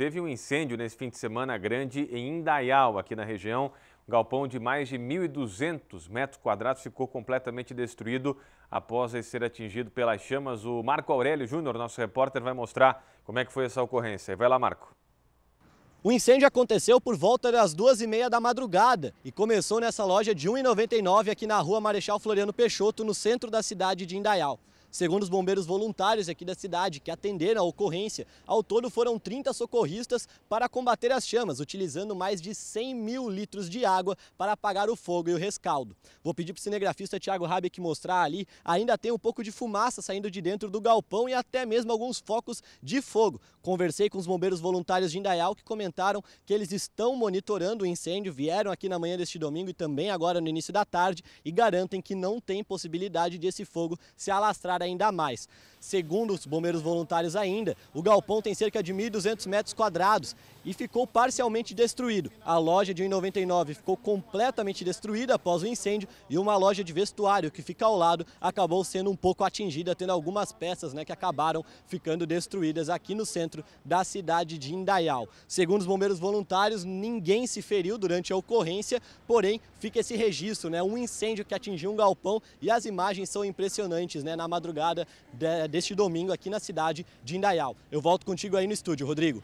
Teve um incêndio nesse fim de semana grande em Indaial, aqui na região. Um galpão de mais de 1.200 metros quadrados ficou completamente destruído após ser atingido pelas chamas. O Marco Aurélio Júnior, nosso repórter, vai mostrar como é que foi essa ocorrência. Vai lá, Marco. O incêndio aconteceu por volta das duas e meia da madrugada e começou nessa loja de 1,99 aqui na rua Marechal Floriano Peixoto, no centro da cidade de Indaial. Segundo os bombeiros voluntários aqui da cidade que atenderam a ocorrência, ao todo foram 30 socorristas para combater as chamas, utilizando mais de 100 mil litros de água para apagar o fogo e o rescaldo. Vou pedir para o cinegrafista Tiago Rabeck mostrar ali, ainda tem um pouco de fumaça saindo de dentro do galpão e até mesmo alguns focos de fogo. Conversei com os bombeiros voluntários de Indaial que comentaram que eles estão monitorando o incêndio, vieram aqui na manhã deste domingo e também agora no início da tarde e garantem que não tem possibilidade desse fogo se alastrar ainda mais. Segundo os bombeiros voluntários ainda, o galpão tem cerca de 1.200 metros quadrados e ficou parcialmente destruído. A loja de 1,99 ficou completamente destruída após o incêndio e uma loja de vestuário que fica ao lado acabou sendo um pouco atingida, tendo algumas peças né, que acabaram ficando destruídas aqui no centro da cidade de Indaial. Segundo os bombeiros voluntários, ninguém se feriu durante a ocorrência, porém fica esse registro, né, um incêndio que atingiu um galpão e as imagens são impressionantes né, na madrugada madrugada deste domingo aqui na cidade de Indaial. Eu volto contigo aí no estúdio, Rodrigo.